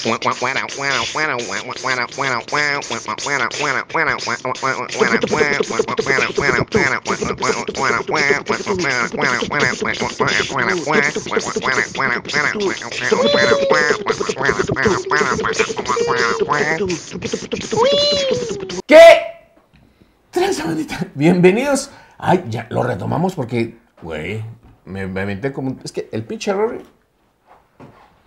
¿Qué? Tres Bienvenidos. Ay, ya lo retomamos porque, güey, me, me como. Es que el pinche error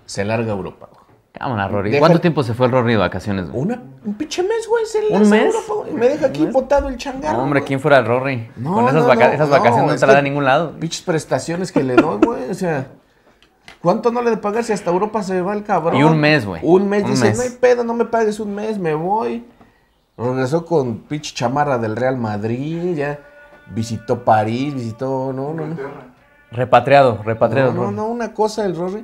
se larga Europa. Cámara, Rory. ¿Cuánto tiempo se fue el Rory de vacaciones? Güey? un pinche mes, güey. Se ¿Un mes? Europa, me deja aquí botado el changarro. No, hombre, ¿quién fuera el Rory? No, Con esas, no, esas vacaciones no entrará a ningún lado. Pinches prestaciones que le doy, güey. O sea, ¿cuánto no le de pagar si hasta Europa se va el cabrón? Y un mes, güey. Un mes. dice, no hay pedo, no me pagues un mes, me voy. Regresó con pinche chamarra del Real Madrid, ya. Visitó París, visitó. No, no, no. Repatriado, repatriado. No, no, no, una cosa el Rory.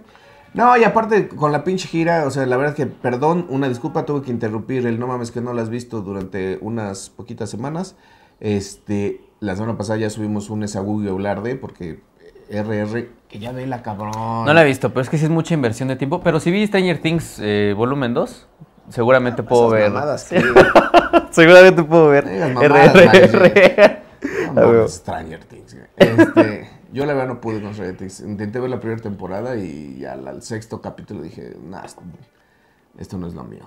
No, y aparte con la pinche gira, o sea, la verdad es que, perdón, una disculpa, tuve que interrumpir el no mames que no la has visto durante unas poquitas semanas. Este, la semana pasada ya subimos un hablar de, porque RR, que ya ve la cabrón. No la he visto, pero es que sí es mucha inversión de tiempo. Pero si vi Stranger Things eh, volumen 2, ah, seguramente puedo ver. Mamadas, sí. seguramente puedo ver. RR. Stranger Things. Este. Yo la verdad no pude con Intenté ver la primera temporada y al, sexto capítulo dije, nah, esto no es lo mío.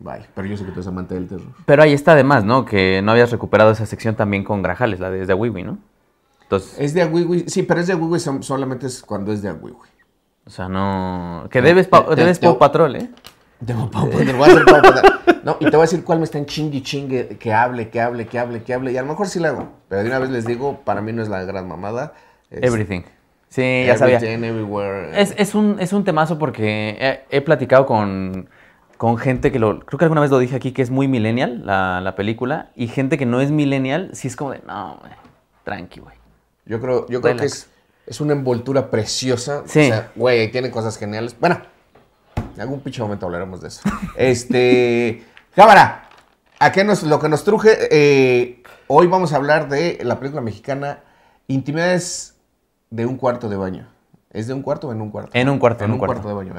Bye. Pero yo sé que tú eres amante del terror. Pero ahí está además, ¿no? Que no habías recuperado esa sección también con Grajales, la de, de Wiwi, ¿no? Entonces... Es de Awiwi, sí, pero es de Aguiwi solamente es cuando es de Wiwi. O sea, no... Que debes, Pau Patrol, ¿eh? Debo Pau Patrol, No, y te voy a decir cuál me está en chingue chingue, que hable, que hable, que hable, que hable. Y a lo mejor sí la hago, pero de una vez les digo, para mí no es la gran mamada. Everything. Sí, ya eh. Es, un, es un temazo porque he, platicado con, gente que lo. Creo que alguna vez lo dije aquí que es muy millennial la, película. Y gente que no es millennial, sí es como de. No, güey. Tranqui, güey. Yo creo, yo creo que es, es, una envoltura preciosa. Sí. O sea, güey, tiene cosas geniales. Bueno, en algún pinche momento hablaremos de eso. este. Cámara, ¿a qué nos, lo que nos truje? Eh, hoy vamos a hablar de la película mexicana Intimidades de un cuarto de baño. ¿Es de un cuarto o en un cuarto? En un cuarto, en, ¿eh? un, cuarto. de baño. ¿eh? un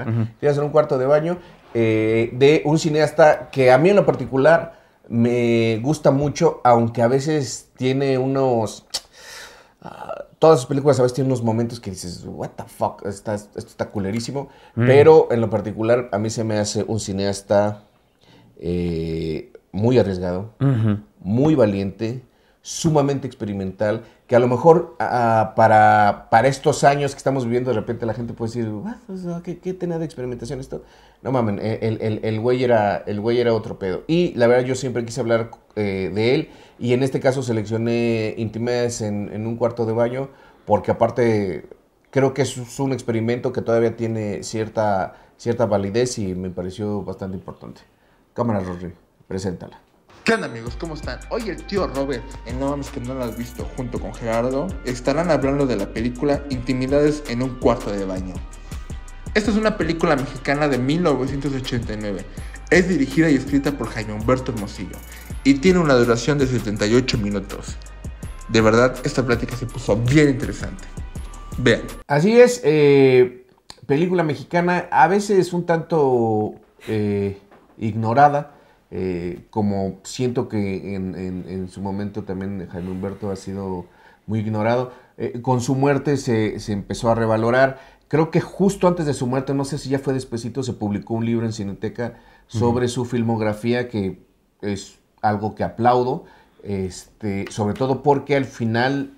cuarto de baño de un cineasta que a mí en lo particular me gusta mucho, aunque a veces tiene unos... Ah, todas sus películas a veces tienen unos momentos que dices, what the fuck, esto está culerísimo. Mm. Pero en lo particular, a mí se me hace un cineasta eh, muy arriesgado, muy valiente, sumamente experimental, que a lo mejor para, para estos años que estamos viviendo, de repente la gente puede decir, ¿qué, qué tenía de experimentación esto? No mames, e, el, el, el, güey era, el güey era otro pedo. Y la verdad yo siempre quise hablar eh, de él, y en este caso seleccioné Intimidades en, un cuarto de baño, porque aparte creo que es un experimento que todavía tiene cierta, cierta validez y me pareció bastante importante. Cámara, Rodri, preséntala. ¿Qué onda amigos? ¿Cómo están? Hoy el tío Robert, en No Mames que no lo has visto, junto con Gerardo, estarán hablando de la película Intimidades en un cuarto de baño. Esta es una película mexicana de 1989. Es dirigida y escrita por Jaime Humberto Hermosillo y tiene una duración de 78 minutos. De verdad, esta plática se puso bien interesante. Vean. Así es, eh, película mexicana a veces un tanto eh, ignorada eh, como siento que en, su momento también Jaime Humberto ha sido muy ignorado. Eh, con su muerte se, empezó a revalorar. Creo que justo antes de su muerte, no sé si ya fue despuesito, se publicó un libro en Cineteca sobre su filmografía, que es algo que aplaudo, este, sobre todo porque al final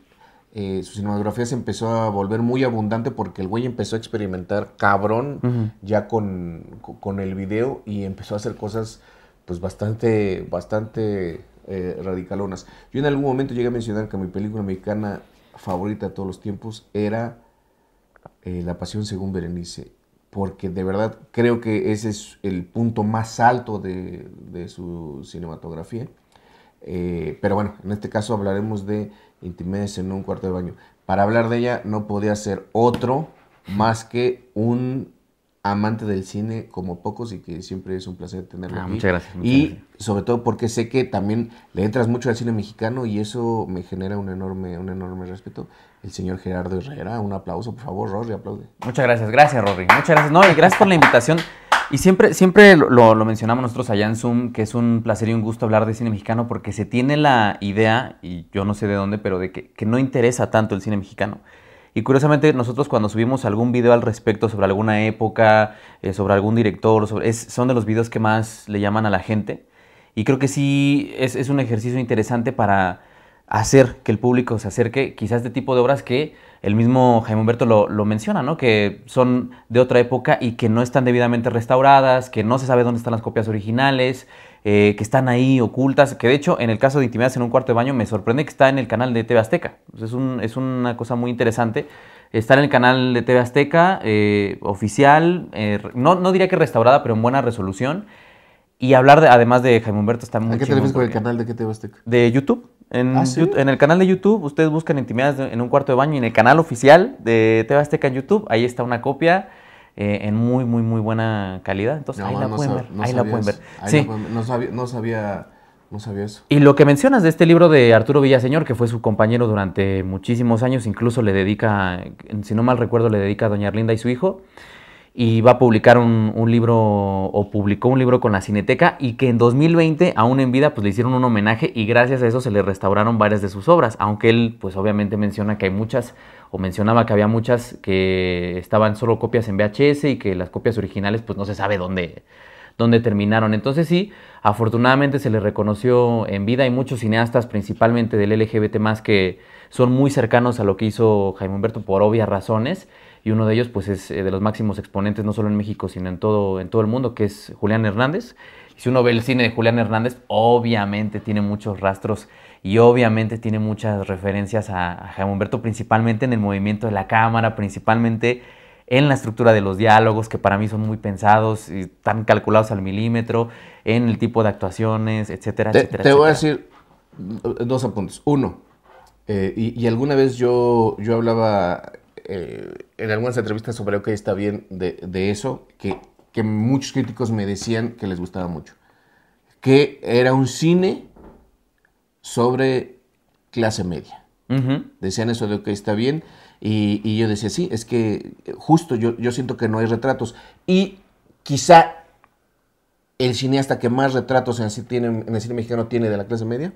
eh, su cinematografía se empezó a volver muy abundante porque el güey empezó a experimentar cabrón ya con, con el video y empezó a hacer cosas pues bastante, bastante eh, radicalonas. Yo en algún momento llegué a mencionar que mi película mexicana favorita de todos los tiempos era eh, La Pasión según Berenice, porque de verdad creo que ese es el punto más alto de, su cinematografía. Eh, pero bueno, en este caso hablaremos de Intimidades en un cuarto de baño. Para hablar de ella no podía ser otro más que un amante del cine como pocos y que siempre es un placer tenerlo ah, Muchas gracias. y sobre todo porque sé que también le entras mucho al cine mexicano y eso me genera un enorme, un enorme respeto. El señor Gerardo Herrera, un aplauso, por favor, Rory, aplaude. Muchas gracias, gracias, Rory. Muchas gracias. No, y gracias por la invitación. Y siempre, siempre lo, mencionamos nosotros allá en Zoom, que es un placer y un gusto hablar de cine mexicano porque se tiene la idea, y yo no sé de dónde, pero de que, que no interesa tanto el cine mexicano. Y curiosamente nosotros cuando subimos algún video al respecto sobre alguna época, eh, sobre algún director, sobre, son de los videos que más le llaman a la gente. Y creo que sí es, un ejercicio interesante para hacer que el público se acerque quizás de tipo de obras que el mismo Jaime Humberto lo, menciona, ¿no? Que son de otra época y que no están debidamente restauradas, que no se sabe dónde están las copias originales, eh, que están ahí ocultas, que de hecho en el caso de Intimidades en un cuarto de baño me sorprende que está en el canal de TV Azteca. Es, una cosa muy interesante. Está en el canal de TV Azteca, eh, oficial, eh, no, no diría que restaurada, pero en buena resolución. Y hablar, además de Jaime Humberto, está muy ¿A qué te con el canal de qué TV Azteca? De YouTube. En, ah, en, el canal de YouTube, ustedes buscan Intimidades en un cuarto de baño en el canal oficial de TV Azteca en YouTube, ahí está una copia eh, en muy, muy, muy buena calidad. Entonces, ahí, la, pueden ver. Ahí la pueden ver. No sabía, no, sabía, eso. Y lo que mencionas de este libro de Arturo Villaseñor, que fue su compañero durante muchísimos años, incluso le dedica, si no mal recuerdo, le dedica a Doña Arlinda y su hijo y va a publicar un, un, libro o publicó un libro con la Cineteca y que en 2020, aún en vida, pues le hicieron un homenaje y gracias a eso se le restauraron varias de sus obras, aunque él pues obviamente menciona que hay muchas o mencionaba que había muchas que estaban solo copias en VHS y que las copias originales pues no se sabe dónde, dónde terminaron. Entonces sí, afortunadamente se le reconoció en vida y muchos cineastas, principalmente del LGBT que son muy cercanos a lo que hizo Jaime Humberto por obvias razones. Y uno de ellos pues es eh, de los máximos exponentes no solo en México, sino en todo, en todo el mundo, que es Julián Hernández. Y si uno ve el cine de Julián Hernández, obviamente tiene muchos rastros y obviamente tiene muchas referencias a, a Humberto, principalmente en el movimiento de la cámara, principalmente en la estructura de los diálogos, que para mí son muy pensados, y están calculados al milímetro, en el tipo de actuaciones, etcétera, te, etcétera. Te voy a decir dos apuntes. Uno, eh, y, alguna vez yo, yo hablaba eh, en algunas entrevistas sobre OK está bien de, eso, que, que muchos críticos me decían que les gustaba mucho. Que era un cine sobre clase media. Decían eso de que está bien. Y, yo decía, sí, es que eh, justo yo, siento que no hay retratos. Y quizá el cineasta que más retratos en el, cine, en el cine, mexicano tiene de la clase media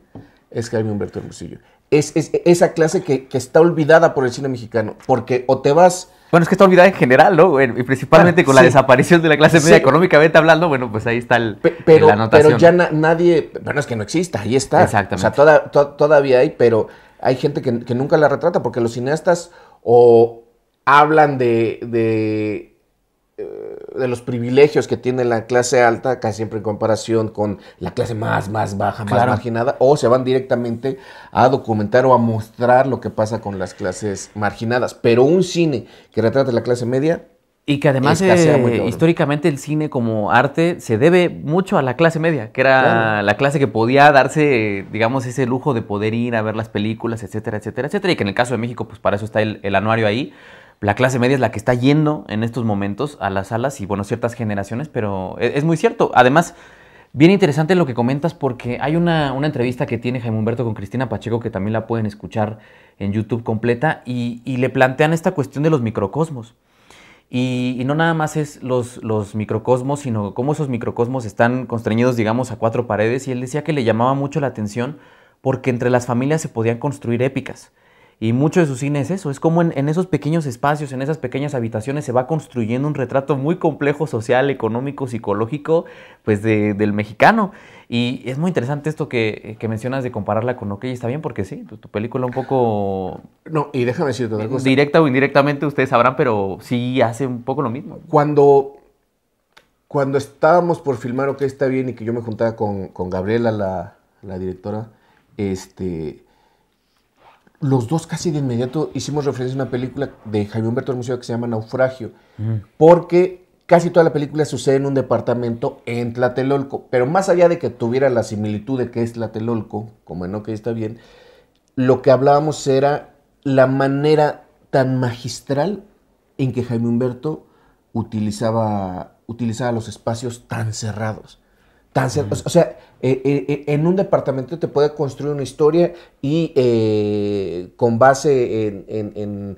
es Jaime Humberto Hermosillo. Es, es esa clase que, que, está olvidada por el cine mexicano, porque o te vas bueno, es que está olvidada en general, ¿no? y principalmente con la desaparición de la clase media económicamente hablando, bueno, pues ahí está el, la anotación. Pero ya nadie, bueno, es que no exista, ahí está. Exactamente. O sea, todavía hay, pero hay gente que, nunca la retrata porque los cineastas o hablan de eh, de los privilegios que tiene la clase alta, casi siempre en comparación con la clase más, más baja, más marginada, o se van directamente a documentar o a mostrar lo que pasa con las clases marginadas. Pero un cine que retrata la clase media... Y que además eh, históricamente el cine como arte se debe mucho a la clase media, que era la clase que podía darse, digamos, ese lujo de poder ir a ver las películas, etcétera, etcétera, etcétera. Y que en el caso de México, pues para eso está el anuario ahí la clase media es la que está yendo en estos momentos a las salas y, bueno, ciertas generaciones, pero e-, es, muy cierto. Además, bien interesante lo que comentas porque hay una, entrevista que tiene Jaime Humberto con Cristina Pacheco que también la pueden escuchar en YouTube completa y, le plantean esta cuestión de los microcosmos. Y, no nada más es los, los, microcosmos, sino cómo esos microcosmos están constreñidos, digamos, a cuatro paredes. Y él decía que le llamaba mucho la atención porque entre las familias se podían construir épicas. Y mucho de su cine es eso, es como en, esos pequeños espacios, en esas pequeñas habitaciones se va construyendo un retrato muy complejo social, económico, psicológico, pues del mexicano. Y es muy interesante esto eh, que, mencionas de compararla con OK, está bien, porque sí, tu película un poco... No, y déjame decirte otra cosa. Directa o indirectamente ustedes sabrán, pero sí hace un poco lo mismo. Cuando, cuando estábamos por filmar OK, está bien y que yo me juntaba con, Gabriela, la, la directora, este los dos casi de inmediato hicimos referencia a una película de Jaime Humberto museo que se llama Naufragio, porque casi toda la película sucede en un departamento en Tlatelolco, pero más allá de que tuviera la similitud de que es Tlatelolco, como en que está bien, lo que hablábamos era la manera tan magistral en que Jaime Humberto utilizaba, utilizaba los espacios tan cerrados. Tan O sea, e, e, e, en un departamento te puede construir una historia y eh, con base en,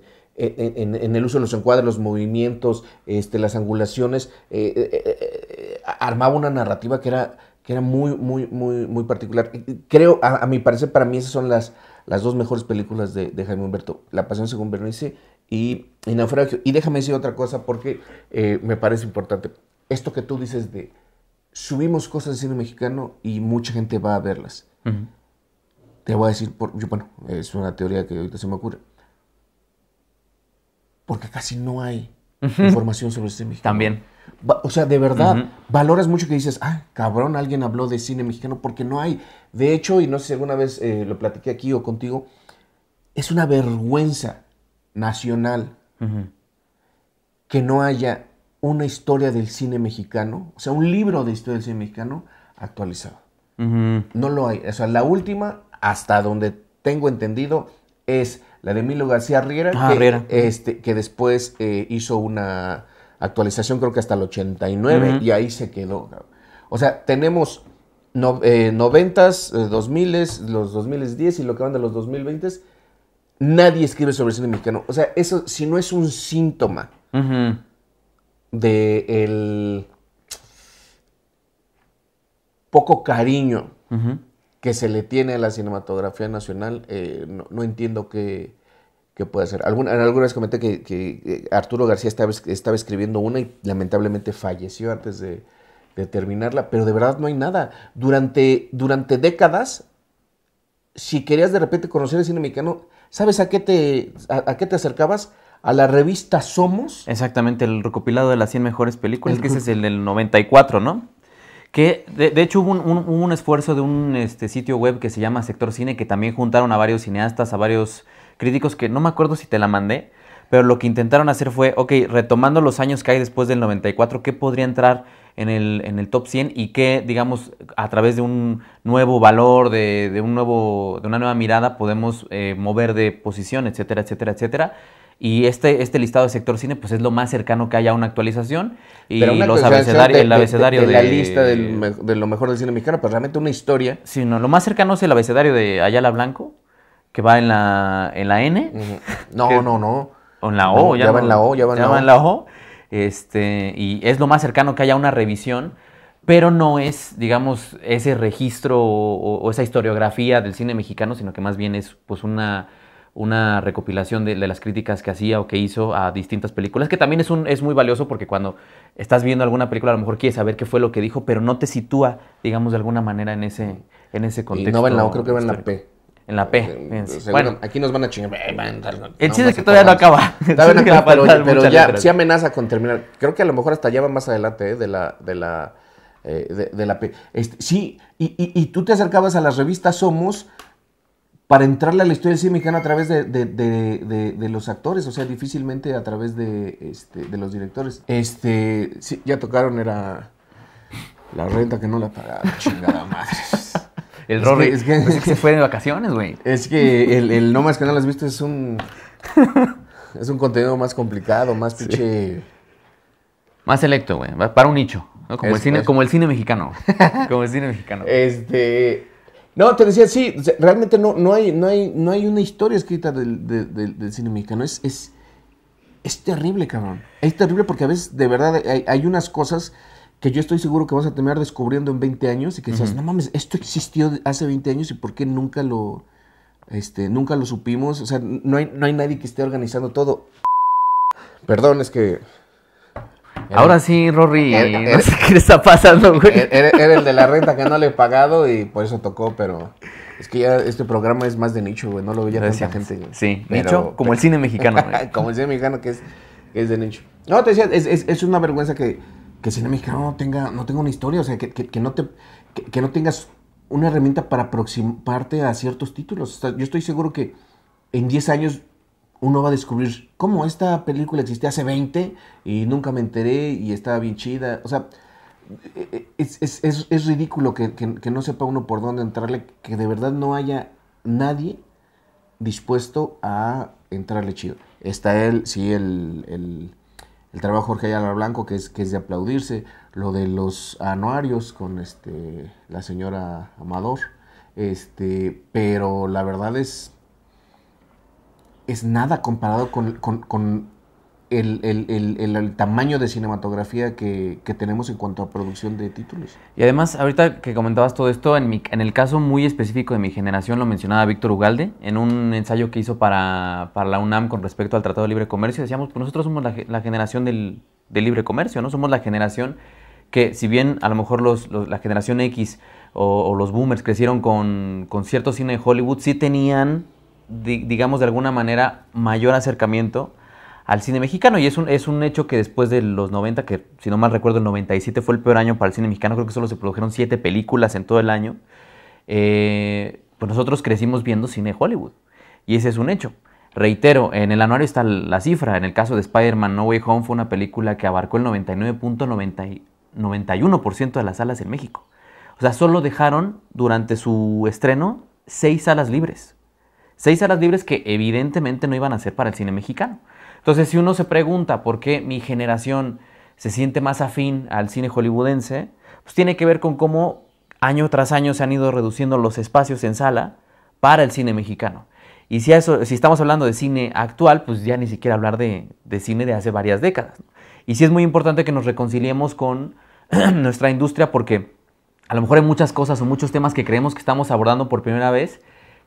el uso de los encuadres, los movimientos, este, las angulaciones, eh, eh, armaba una narrativa que era, que era muy, muy, muy, muy particular. Creo, a, mi parecer, para mí esas son las, las dos mejores películas de, Jaime Humberto, La Pasión según Bernice y, y Naufragio. Y déjame decir otra cosa porque me parece importante. Esto que tú dices de, subimos cosas de cine mexicano y mucha gente va a verlas. Te voy a decir, por, bueno, es una teoría que ahorita se me ocurre. Porque casi no hay información sobre cine mexicano. También. o sea, de verdad, valoras mucho que dices, ah, cabrón, alguien habló de cine mexicano porque no hay. De hecho, y no sé si alguna vez eh, lo platiqué aquí o contigo, es una vergüenza nacional que no haya una historia del cine mexicano, o sea, un libro de historia del cine mexicano actualizado. No lo hay. O sea, la última, hasta donde tengo entendido, es la de Emilio García Riera, ah, este, que, después eh, hizo una actualización, creo que hasta el 89, y ahí se quedó. O sea, tenemos 90s, eh, 2000 eh, los 2010 y lo que van de los 2020s, nadie escribe sobre el cine mexicano. O sea, eso si no es un síntoma de el poco cariño que se le tiene a la cinematografía nacional, eh, no, entiendo qué, puede hacer. Alguna, alguna vez comenté que, eh, Arturo García estaba, escribiendo una y lamentablemente falleció antes de, terminarla, pero de verdad no hay nada. Durante, durante décadas, si querías de repente conocer el cine mexicano, ¿sabes a qué te, a qué te acercabas? a la revista Somos. Exactamente, el recopilado de las 100 mejores películas, que ese es el del 94, ¿no? Que de, hecho hubo un, un, esfuerzo de un este, sitio web que se llama Sector Cine, que también juntaron a varios cineastas, a varios críticos, que no me acuerdo si te la mandé, pero lo que intentaron hacer fue, ok, retomando los años que hay después del 94, ¿qué podría entrar en el, en el top 100 y qué, digamos, a través de un nuevo valor, de, un nuevo, de una nueva mirada podemos eh, mover de posición, etcétera, etcétera, etcétera? Y este, este listado de sector cine, pues es lo más cercano que haya a una actualización. Y los el abecedario de, la lista de lo mejor del cine mexicano, pues realmente una historia. Sí, no, lo más cercano es el abecedario de Ayala Blanco, que va en la, en la N. No, no, no. O en la O, ya, va en la O, ya va en, la, o. Este, y es lo más cercano que haya una revisión pero no es, digamos, ese registro o, esa historiografía del cine mexicano, sino que más bien es pues una una recopilación de, las críticas que hacía o que hizo a distintas películas, que también es, muy valioso porque cuando estás viendo alguna película a lo mejor quieres saber qué fue lo que dijo, pero no te sitúa, digamos, de alguna manera en ese, en ese contexto. no va en la O, creo que va en la P. En la P. Eh, bueno, aquí nos van a chingar. Eh, El chiste es que todavía no acaba. pero, ya sí amenaza con terminar. Creo que a lo mejor hasta allá va más adelante eh, de la... De la de, la P. Este, sí, y, y, tú te acercabas a las revistas Somos para entrarle a la historia del cine mexicano a través de, los actores, o sea, difícilmente a través este, de, los directores. Este, sí, ya tocaron, era la renta que no la pagaba, chingada madre. El Rory, pues, es, que, se fue de vacaciones, güey. Es que el, No Más que no las visto es un... Es un contenido más complicado, más pinche... Más selecto, güey, para un nicho, como, el cine, como el cine mexicano. Como el cine mexicano. Este... No, te decía, sí, realmente no, no, hay, no, hay, no hay una historia escrita del, cine mexicano. Es, es, terrible, cabrón. Es terrible porque a veces, de verdad, hay, unas cosas que yo estoy seguro que vas a terminar descubriendo en 20 años y que dices, no mames, esto existió hace 20 años y por qué nunca lo, este, nunca lo supimos. O sea, no hay, no hay nadie que esté organizando todo. Perdón, es que Ahora sí, Rory, qué está pasando, güey. Era el de la renta que no le he pagado y por eso tocó, pero es que ya este programa es más de nicho, güey. No lo veía tanta gente, güey. Sí, nicho, como el cine mexicano, güey. como el cine mexicano que es, de nicho. No, te decía, es, una vergüenza que, el cine mexicano no tenga, no tenga una historia, o sea, que, no, te, que, no tengas una herramienta para aproximarte a ciertos títulos. yo estoy seguro que en 10 años uno va a descubrir cómo esta película existía hace 20 y nunca me enteré y estaba bien chida. O sea, e, e, es, ridículo que, no sepa uno por dónde entrarle, que de verdad no haya nadie dispuesto a entrarle chido. Está él, sí, el, trabajo Jorge Ayala Blanco, que es, que es de aplaudirse, lo de los anuarios con este, la señora Amador, este, pero la verdad es es nada comparado con, el, tamaño de cinematografía que, tenemos en cuanto a producción de títulos. Y además, ahorita que comentabas todo esto, en, mi, en el caso muy específico de mi generación, lo mencionaba Víctor Ugalde, en un ensayo que hizo para, la UNAM con respecto al Tratado de Libre Comercio, decíamos, pues nosotros somos la, generación del, libre comercio, ¿no? Somos la generación que, si bien a lo mejor los, la generación X o, los boomers crecieron con, con cierto cine de Hollywood, sí tenían digamos de alguna manera, mayor acercamiento al cine mexicano. Y es un, es un hecho que después de los 90, que si no mal recuerdo, el 97 fue el peor año para el cine mexicano, creo que solo se produjeron siete películas en todo el año, eh, pues nosotros crecimos viendo cine Hollywood. Y ese es un hecho. Reitero, en el anuario está la cifra. En el caso de Spider-Man No Way Home fue una película que abarcó el 99.91% de las salas en México. O sea, solo dejaron durante su estreno seis salas libres. Seis salas libres que evidentemente no iban a ser para el cine mexicano. Entonces, si uno se pregunta por qué mi generación se siente más afín al cine hollywoodense, pues tiene que ver con cómo año tras año se han ido reduciendo los espacios en sala para el cine mexicano. Y si, estamos hablando de cine actual, pues ya ni siquiera hablar de, de cine de hace varias décadas. Y sí es muy importante que nos reconciliemos con nuestra industria porque a lo mejor hay muchas cosas o muchos temas que creemos que estamos abordando por primera vez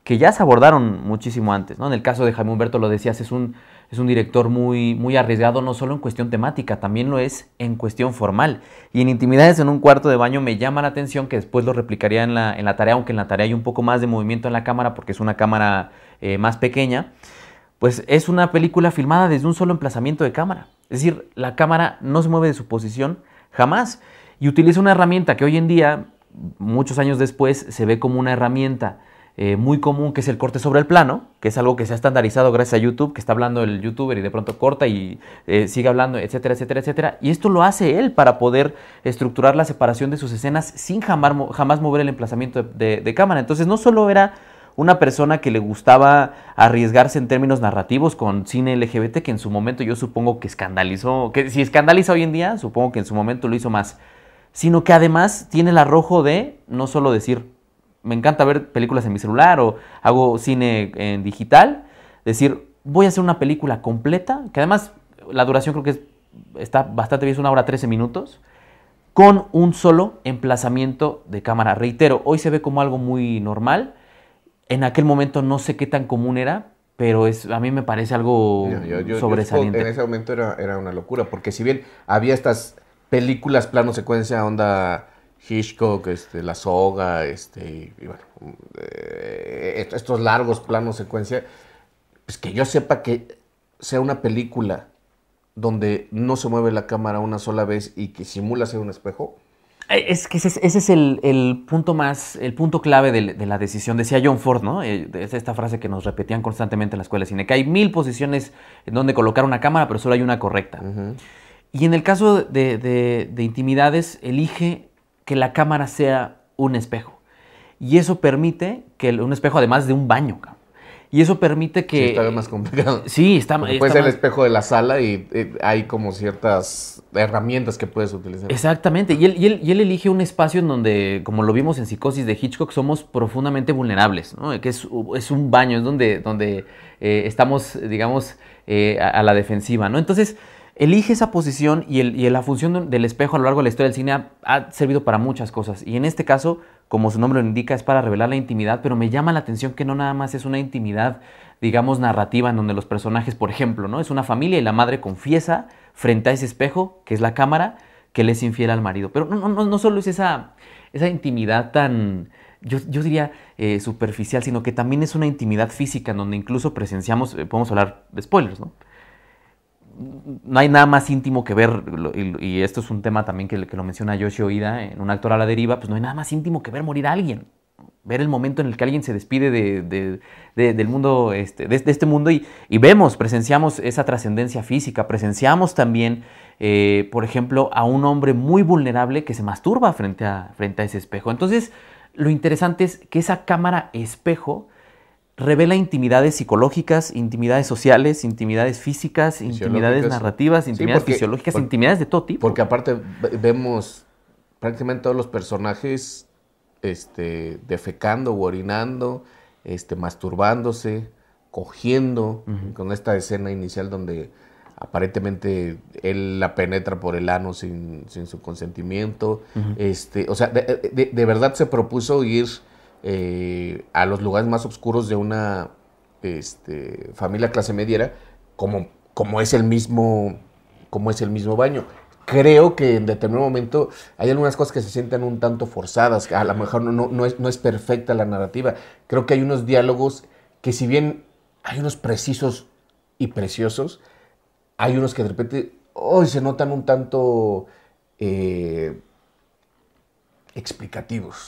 que ya se abordaron muchísimo antes. ¿no? En el caso de Jaime Humberto, lo decías, es un, es un director muy, muy arriesgado, no solo en cuestión temática, también lo es en cuestión formal. Y en Intimidades en un cuarto de baño me llama la atención, que después lo replicaría en la, tarea, aunque en la tarea hay un poco más de movimiento en la cámara, porque es una cámara eh, más pequeña, pues es una película filmada desde un solo emplazamiento de cámara. Es decir, la cámara no se mueve de su posición jamás. Y utiliza una herramienta que hoy en día, muchos años después, se ve como una herramienta eh, muy común que es el corte sobre el plano, que es algo que se ha estandarizado gracias a YouTube, que está hablando el youtuber y de pronto corta y eh, sigue hablando, etcétera, etcétera, etcétera. Y esto lo hace él para poder estructurar la separación de sus escenas sin jamás, mover el emplazamiento de, de cámara. Entonces no solo era una persona que le gustaba arriesgarse en términos narrativos con cine LGBT, que en su momento yo supongo que escandalizó, que si escandaliza hoy en día, supongo que en su momento lo hizo más, sino que además tiene el arrojo de no solo decir me encanta ver películas en mi celular o hago cine en digital, decir, voy a hacer una película completa, que además la duración creo que está bastante bien, es una hora 13 minutos, con un solo emplazamiento de cámara. Reitero, hoy se ve como algo muy normal. En aquel momento no sé qué tan común era, pero es, a mí me parece algo sobresaliente. en ese momento era, era una locura, porque si bien había estas películas plano secuencia, onda Hitchcock, este, La Soga, este, eh, estos largos planos secuencia, pues que yo sepa que sea una película donde no se mueve la cámara una sola vez y que simula ser un espejo. Eh, es que ese, es el, punto más, el punto clave de, la decisión. Decía John Ford, ¿no? Eh, es esta frase que nos repetían constantemente en la escuela de cine, que hay mil posiciones en donde colocar una cámara, pero solo hay una correcta. Y en el caso de, intimidades, elige que la cámara sea un espejo. Y eso permite que un espejo, además de un baño, y eso permite que. Sí, está más complicado. Sí, está, está el espejo de la sala y eh, hay como ciertas herramientas que puedes utilizar. Exactamente. Y él, y, él, elige un espacio en donde, como lo vimos en Psicosis de Hitchcock, somos profundamente vulnerables, ¿no? Que es, un baño, es donde, donde eh, estamos, digamos, eh, a, la defensiva, ¿no? Entonces elige esa posición y, la función del espejo a lo largo de la historia del cine ha, servido para muchas cosas. Y en este caso, como su nombre lo indica, es para revelar la intimidad, pero me llama la atención que no nada más es una intimidad, digamos, narrativa en donde los personajes, por ejemplo, ¿no? Es una familia y la madre confiesa frente a ese espejo, que es la cámara, que le es infiel al marido. Pero no, no, solo es esa, esa intimidad tan, yo, diría eh, superficial, sino que también es una intimidad física en donde incluso presenciamos, eh, podemos hablar de spoilers, ¿no? no hay nada más íntimo que ver, y esto es un tema también que, lo menciona Yoshi Oida en un actor a la deriva, pues no hay nada más íntimo que ver morir a alguien. Ver el momento en el que alguien se despide de, del mundo, este, este mundo, y, vemos, presenciamos esa trascendencia física, presenciamos también, eh, por ejemplo, a un hombre muy vulnerable que se masturba frente frente a ese espejo. Entonces, lo interesante es que esa cámara espejo revela intimidades psicológicas, intimidades sociales, intimidades físicas, intimidades narrativas, intimidades fisiológicas, intimidades de todo tipo. Porque aparte vemos prácticamente todos los personajes este, defecando o orinando, este, masturbándose, cogiendo, con esta escena inicial donde aparentemente él la penetra por el ano sin, su consentimiento. este, o sea, de verdad se propuso ir eh, a los lugares más oscuros de una este, familia clase mediera, como, como, es el mismo, como es el mismo baño. Creo que en determinado momento hay algunas cosas que se sienten un tanto forzadas, a lo mejor no, no, es, no es perfecta la narrativa. Creo que hay unos diálogos que si bien hay unos precisos y preciosos, hay unos que de repente hoy se notan un tanto eh, explicativos.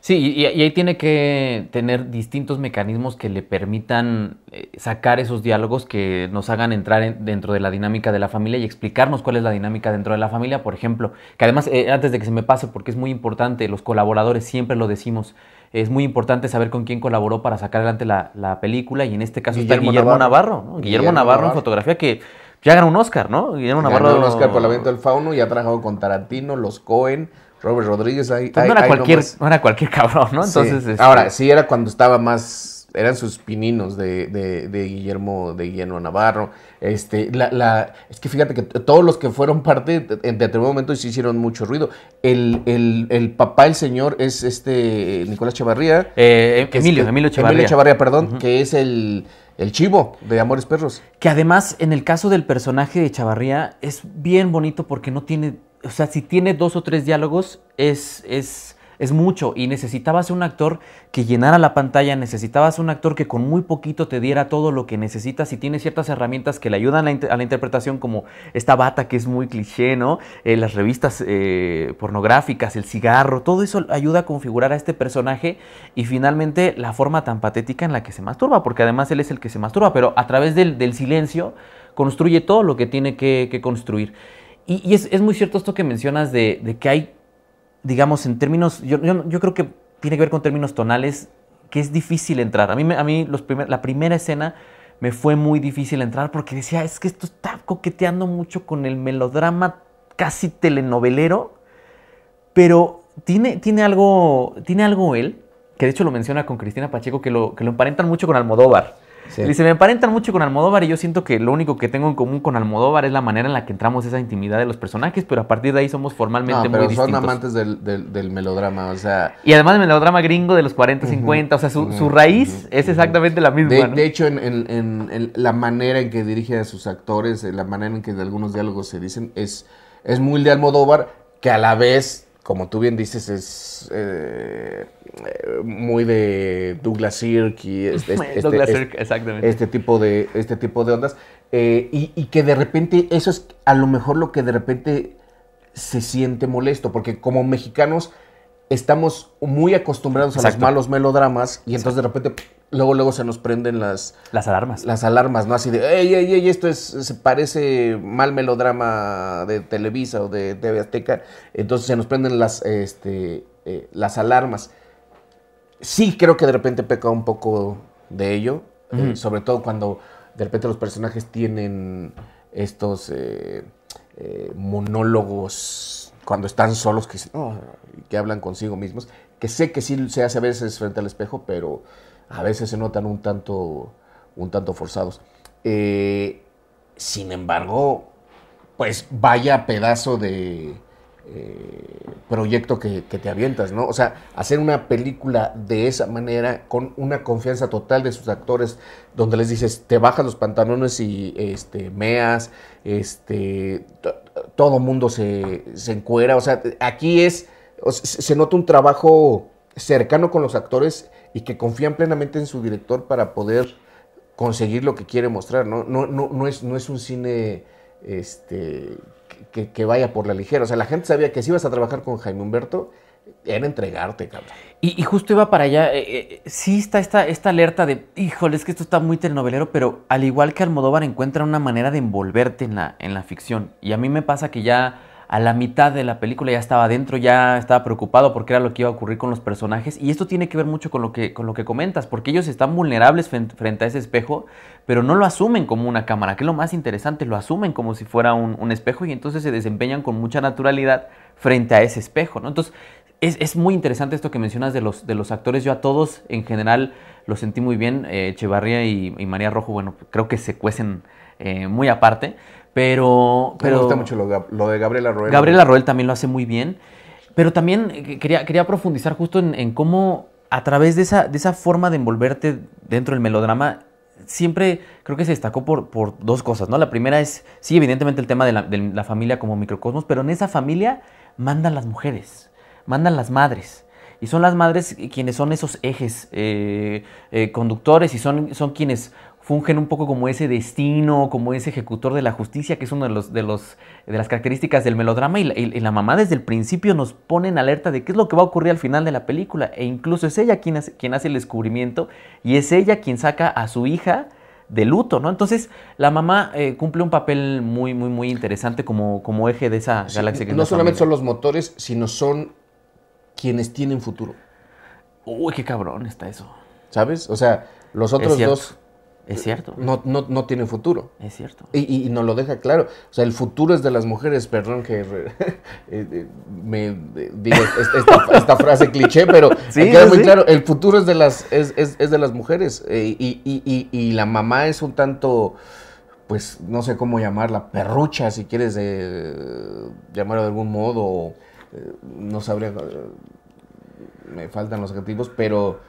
Sí, y, ahí tiene que tener distintos mecanismos que le permitan eh, sacar esos diálogos que nos hagan entrar dentro de la dinámica de la familia y explicarnos cuál es la dinámica dentro de la familia, por ejemplo. Que además, eh, antes de que se me pase, porque es muy importante, los colaboradores siempre lo decimos, es muy importante saber con quién colaboró para sacar adelante la, película y en este caso está Guillermo Navarro. Guillermo, Navarro, en fotografía que ya ganó un Oscar, ¿no? Guillermo Navarro. Ganó un Oscar por La Venta del Fauno y ha trabajado con Tarantino, los Cohen. Robert Rodríguez ahí. Pues no, era cualquier, no cualquier cabrón, ¿no? Entonces. Este, Ahora, sí era cuando estaba más. Eran sus pininos de, de, de Guillermo, de Guillermo Navarro. Este, la, es que fíjate que todos los que fueron parte en determinado momento se hicieron mucho ruido. El, el, papá, el señor, es este Nicolás Chavarría. Eh, Emilio, Emilio Chavarría. Emilio Chavarría, perdón, que es el, el chivo de Amores Perros. Que además, en el caso del personaje de Chavarría, es bien bonito porque no tiene o sea, si tiene dos o tres diálogos, es, mucho y necesitabas un actor que llenara la pantalla, necesitabas un actor que con muy poquito te diera todo lo que necesitas y tiene ciertas herramientas que le ayudan a, la interpretación como esta bata que es muy cliché, ¿no? Eh, las revistas eh, pornográficas, el cigarro, todo eso ayuda a configurar a este personaje y finalmente la forma tan patética en la que se masturba, porque además él es el que se masturba, pero a través del, silencio construye todo lo que tiene que construir. Y, es, muy cierto esto que mencionas de, que hay, digamos, en términos, yo, creo que tiene que ver con términos tonales, que es difícil entrar. A mí, a mí los la primera escena me fue muy difícil entrar porque decía, es que esto está coqueteando mucho con el melodrama casi telenovelero, pero tiene, tiene, algo, tiene algo él, que de hecho lo menciona con Cristina Pacheco, que que lo emparentan mucho con Almodóvar. Sí. Dice, me aparentan mucho con Almodóvar y yo siento que lo único que tengo en común con Almodóvar es la manera en la que entramos esa intimidad de los personajes, pero a partir de ahí somos formalmente no, pero son amantes del, melodrama, o sea... Y además del melodrama gringo de los 40, 50, o sea, su, raíz es exactamente la misma, De, hecho, en, la manera en que dirige a sus actores, la manera en que algunos diálogos se dicen, es, es muy de Almodóvar, que a la vez, como tú bien dices, es... Eh, muy de Douglas Sirk y este, exactamente. este tipo de este tipo de ondas eh, y, que de repente eso es a lo mejor lo que de repente se siente molesto porque como mexicanos estamos muy acostumbrados a los malos melodramas y entonces de repente luego luego se nos prenden las las alarmas las alarmas no así de ey ey ey esto es se parece mal melodrama de Televisa o de TV Azteca entonces se nos prenden las este eh, las alarmas sí creo que de repente peca un poco de ello, eh, sobre todo cuando de repente los personajes tienen estos eh, eh, monólogos cuando están solos que, oh, que hablan consigo mismos, que sé que sí se hace a veces frente al espejo, pero a veces se notan un tanto, un tanto forzados. sin embargo, pues vaya pedazo de, eh, proyecto que, te avientas, ¿no? O sea, hacer una película de esa manera, con una confianza total de sus actores, donde les dices, te bajas los pantalones y este, meas, este, todo mundo se, encuera. O sea, aquí es, se nota un trabajo cercano con los actores y que confían plenamente en su director para poder conseguir lo que quiere mostrar, ¿no? No, no, no, es, no es un cine este, que, vaya por la ligera. O sea, la gente sabía que si ibas a trabajar con Jaime Humberto, era entregarte, cabrón. Y, justo iba para allá. Eh, eh, sí está esta, esta alerta de, híjole, es que esto está muy telenovelero, pero al igual que Almodóvar encuentra una manera de envolverte en la, en la ficción. Y a mí me pasa que ya a la mitad de la película ya estaba dentro, ya estaba preocupado porque era lo que iba a ocurrir con los personajes. Y esto tiene que ver mucho con lo que, con lo que comentas, porque ellos están vulnerables frente a ese espejo, pero no lo asumen como una cámara, que es lo más interesante, lo asumen como si fuera un, espejo y entonces se desempeñan con mucha naturalidad frente a ese espejo. Entonces, es, muy interesante esto que mencionas de los, de los actores. Yo a todos en general lo sentí muy bien. Eh, Echevarría y, María Rojo, bueno, creo que se cuecen eh, muy aparte pero, pero. Me gusta mucho lo, de Gabriela Roel. Gabriela Roel también lo hace muy bien. Pero también eh, quería, profundizar justo en, cómo a través de esa, de esa forma de envolverte dentro del melodrama, siempre creo que se destacó por, por dos cosas, ¿no? La primera es, sí, evidentemente el tema de la, familia como microcosmos, pero en esa familia mandan las mujeres, mandan las madres. Y son las madres quienes son esos ejes eh, eh, conductores y son, son quienes fungen un poco como ese destino, como ese ejecutor de la justicia, que es una de, los, de, los, de las características del melodrama. Y la, mamá desde el principio nos pone en alerta de qué es lo que va a ocurrir al final de la película. E incluso es ella quien hace, quien hace el descubrimiento y es ella quien saca a su hija de luto, ¿no? Entonces, la mamá eh, cumple un papel muy, muy, muy interesante como, como eje de esa galaxia. Que no solamente son los motores, sino son quienes tienen futuro. Uy, qué cabrón está eso. ¿Sabes? O sea, los otros dos es cierto. No, no, no futuro. Es cierto. Y, y, nos lo deja claro. O sea, el futuro es de las mujeres. Perdón que eh, eh, me eh, digo esta, frase cliché, pero queda muy claro. El futuro es de las, es, es, es de las mujeres. Y, la mamá es un tanto, pues no sé cómo llamarla, perrucha, si quieres llamarla de algún modo. no sabría, me faltan los adjetivos, pero,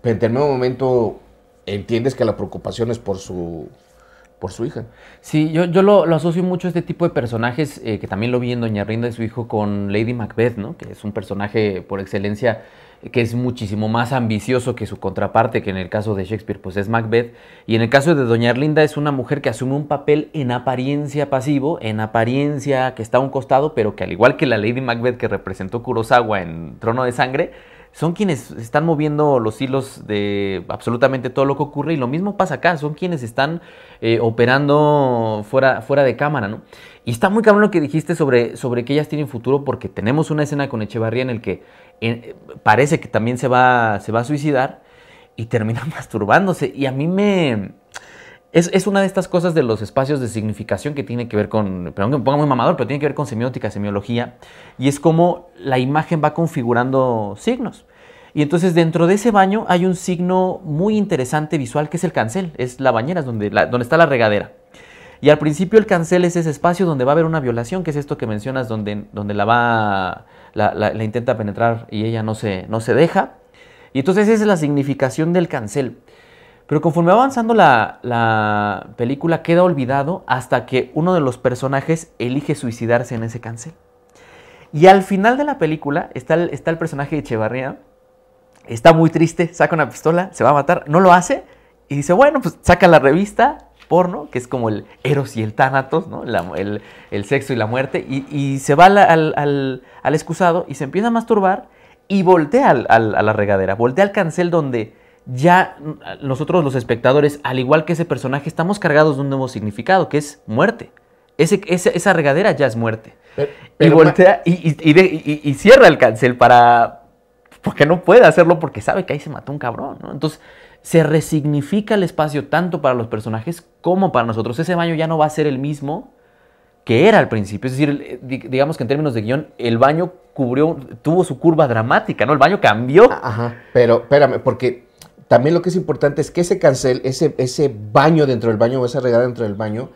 pero en determinado momento entiendes que la preocupación es por su, por su hija. Sí, yo, yo lo, asocio mucho a este tipo de personajes, eh, que también lo vi en Doña Linda y su hijo con Lady Macbeth, ¿no? Que es un personaje por excelencia que es muchísimo más ambicioso que su contraparte, que en el caso de Shakespeare pues es Macbeth, y en el caso de Doña Linda es una mujer que asume un papel en apariencia pasivo, en apariencia que está a un costado, pero que al igual que la Lady Macbeth que representó Kurosawa en Trono de Sangre, son quienes están moviendo los hilos de absolutamente todo lo que ocurre y lo mismo pasa acá, son quienes están eh, operando fuera, fuera de cámara, ¿no? Y está muy cabrón lo que dijiste sobre, sobre que ellas tienen futuro porque tenemos una escena con Echevarría en el que parece que también se va, se va a suicidar y termina masturbándose y a mí me... Es, es, una de estas cosas de los espacios de significación que tiene que ver con, perdón que me ponga muy mamador, pero tiene que ver con semiótica, semiología, y es como la imagen va configurando signos. Y entonces dentro de ese baño hay un signo muy interesante visual que es el cancel, es la bañera, es donde, la, donde está la regadera. Y al principio el cancel es ese espacio donde va a haber una violación, que es esto que mencionas, donde, donde la va, la, intenta penetrar y ella no se, no se deja. Y entonces esa es la significación del cancel. Pero conforme va avanzando la, película queda olvidado hasta que uno de los personajes elige suicidarse en ese cancel. Y al final de la película está el, está el personaje de Echevarría está muy triste, saca una pistola, se va a matar, no lo hace y dice, bueno, pues saca la revista porno, que es como el Eros y el Tánatos, ¿no? el, el, sexo y la muerte, y, se va al, excusado y se empieza a masturbar y voltea a la regadera, voltea al cancel donde ya nosotros los espectadores, al igual que ese personaje, estamos cargados de un nuevo significado, que es muerte. Ese, esa, esa, regadera ya es muerte. y voltea y, y, cierra el cancel para, que no puede hacerlo porque sabe que ahí se mató un cabrón, ¿no? Entonces se resignifica el espacio tanto para los personajes como para nosotros. Ese baño ya no va a ser el mismo que era al principio. Es decir, eh, digamos que en términos de guión, el baño cubrió, tuvo su curva dramática, ¿no? El baño cambió. Ah, ajá, pero espérame, porque también lo que es importante es que ese cancel, ese, ese baño dentro del baño o esa regada dentro del baño.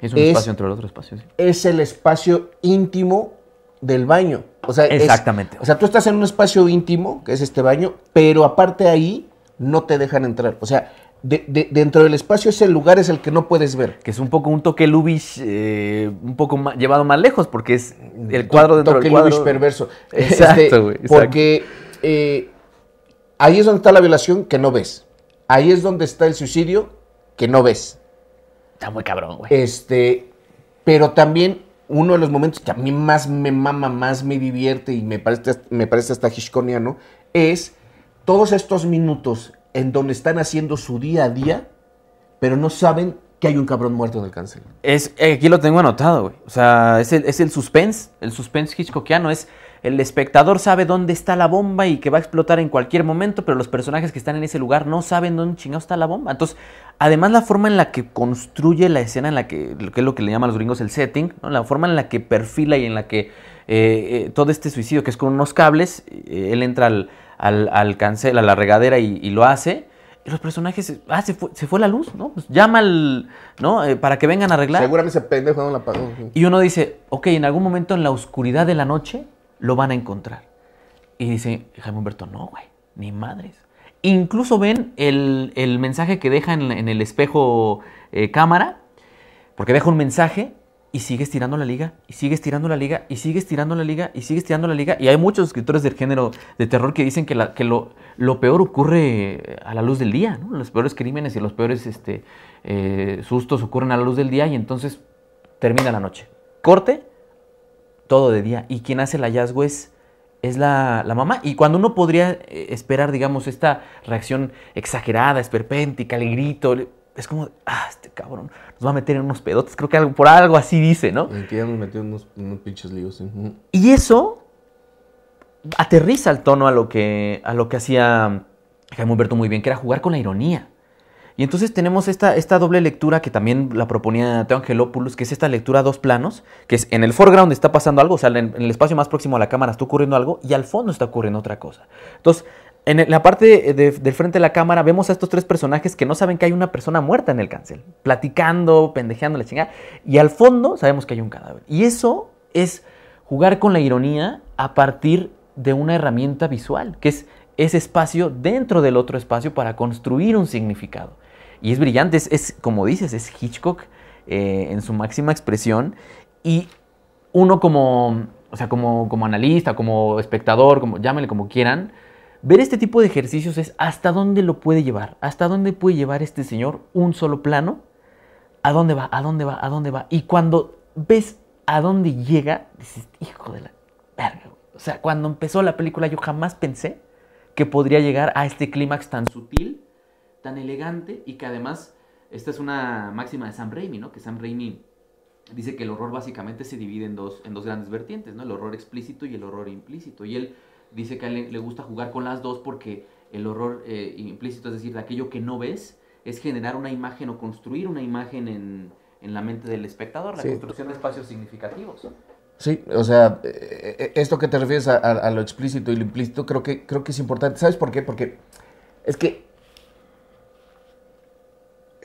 Es un espacio dentro del otro espacio. Es el espacio íntimo del baño. O sea, Exactamente. o sea, tú estás en un espacio íntimo, que es este baño, pero aparte ahí no te dejan entrar. O sea, dentro del espacio ese lugar es el que no puedes ver. Que es un poco un toque Lubish, eh, un poco llevado más lejos, porque es el cuadro dentro del cuadro. Lubitsch perverso. Este, exacto, Porque eh, ahí es donde está la violación que no ves. Ahí es donde está el suicidio que no ves. Está muy cabrón, güey. Este, pero también uno de los momentos que a mí más me mama, más me divierte y me parece, me parece hasta Hitchcockiano es todos estos minutos en donde están haciendo su día a día, pero no saben que hay un cabrón muerto en el cáncer. Es, eh, aquí lo tengo anotado, güey. O sea, es el, es el suspense, el suspense hitchcockiano, es el espectador sabe dónde está la bomba y que va a explotar en cualquier momento, pero los personajes que están en ese lugar no saben dónde chingado está la bomba. Entonces, además la forma en la que construye la escena, en la que, que es lo que le llaman los gringos el setting, la forma en la que perfila y en la que eh, eh, todo este suicidio, que es con unos cables, eh, él entra al, cancel, a la regadera y, lo hace los personajes, ah, se fue, la luz, ¿no? Pues llama al, ¿no? para que vengan a arreglar. Seguramente ese pendejo no la Y uno dice, ok, en algún momento en la oscuridad de la noche, lo van a encontrar. Y dice Jaime Humberto, no, güey, ni madres. Incluso ven el, mensaje que deja en, el espejo eh, cámara, porque deja un mensaje y sigues tirando la liga, y sigues tirando la liga, y sigues tirando la liga, y sigues tirando la liga. Y hay muchos escritores del género de terror que dicen que, la, que lo, peor ocurre eh, a la luz del día, Los peores crímenes y los peores este, eh, sustos ocurren a la luz del día y entonces termina la noche. Corte, todo de día. Y quien hace el hallazgo es, es la, mamá. Y cuando uno podría eh, esperar, digamos, esta reacción exagerada, esperpéntica, alegrito, grito, es como, ah, este cabrón nos va a meter en unos pedotes. Creo que por algo así dice, ¿no? Que ya nos metió en unos, pinches líos. Y eso aterriza el tono a lo que, a lo que hacía Jaime Humberto muy bien, que era jugar con la ironía. Y entonces tenemos esta, doble lectura que también la proponía Teo Angelopoulos, que es esta lectura a dos planos, que es en el foreground está pasando algo, o sea, en, el espacio más próximo a la cámara está ocurriendo algo y al fondo está ocurriendo otra cosa. Entonces, en la parte del frente de la cámara vemos a estos tres personajes que no saben que hay una persona muerta en el cáncer, platicando, pendejeando la chingada, y al fondo sabemos que hay un cadáver. Y eso es jugar con la ironía a partir de una herramienta visual, que es ese espacio dentro del otro espacio para construir un significado. Y es brillante, es, como dices, es Hitchcock eh, en su máxima expresión. Y uno como, o sea, como, como analista, como espectador, como, como quieran, ver este tipo de ejercicios es hasta dónde lo puede llevar, hasta dónde puede llevar este señor un solo plano, a dónde va, a dónde va, a dónde va. Y cuando ves a dónde llega, dices, hijo de la verga. O sea, cuando empezó la película yo jamás pensé que podría llegar a este clímax tan sutil tan elegante y que además, esta es una máxima de Sam Raimi, ¿no? Que Sam Raimi dice que el horror básicamente se divide en dos, en dos grandes vertientes, ¿no? El horror explícito y el horror implícito. Y él dice que a él le gusta jugar con las dos porque el horror eh, implícito, es decir, aquello que no ves, es generar una imagen o construir una imagen en, la mente del espectador, la construcción de espacios significativos. Sí, o sea, eh, eh, esto que te refieres a, lo explícito y lo implícito, creo que, creo que es importante. ¿Sabes por qué? Porque es que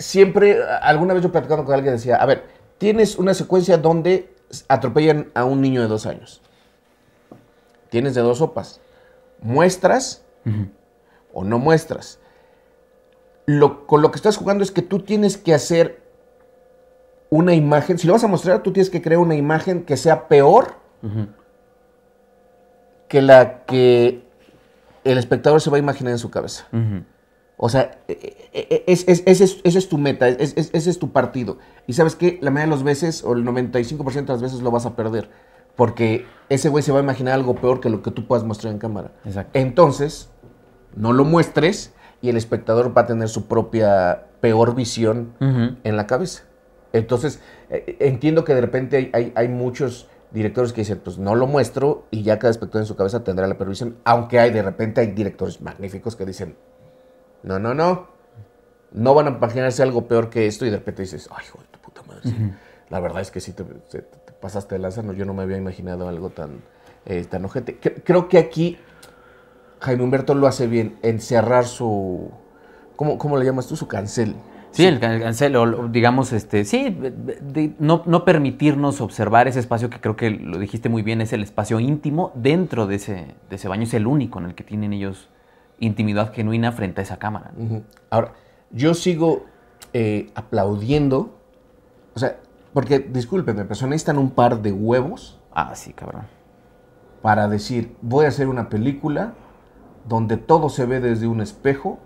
siempre, alguna vez yo platicando con alguien decía, a ver, tienes una secuencia donde atropellan a un niño de dos años. Tienes de dos sopas. Muestras o no muestras. Lo, con lo que estás jugando es que tú tienes que hacer una imagen. Si lo vas a mostrar, tú tienes que crear una imagen que sea peor que la que el espectador se va a imaginar en su cabeza. O sea, e, e, e, ese es, tu meta, ese es tu partido. Y sabes que la mayoría de las veces, o el 95% de las veces, lo vas a perder. Porque ese güey se va a imaginar algo peor que lo que tú puedas mostrar en cámara. Entonces, no lo muestres y el espectador va a tener su propia peor visión en la cabeza. Entonces, entiendo que de repente hay, hay, hay, muchos directores que dicen, pues no lo muestro y ya cada espectador en su cabeza tendrá la peor visión. Aunque hay de repente hay directores magníficos que dicen, no, no, no. No van a imaginarse algo peor que esto y de repente dices, ay, hijo de tu puta madre. La verdad es que sí te, pasaste de lanza, yo no me había imaginado algo tan, eh, tan ojete. Creo que aquí Jaime Humberto lo hace bien, encerrar su... ¿Cómo, le llamas tú? Su cancel. Sí, el, cancel, o digamos, este, sí, no, no, permitirnos observar ese espacio que creo que lo dijiste muy bien, es el espacio íntimo dentro de ese, de ese baño, es el único en el que tienen ellos intimidad genuina frente a esa cámara. Ahora, yo sigo eh, aplaudiendo, o sea, porque discúlpenme, pero necesitan un par de huevos. Ah, sí, cabrón. Para decir, voy a hacer una película donde todo se ve desde un espejo,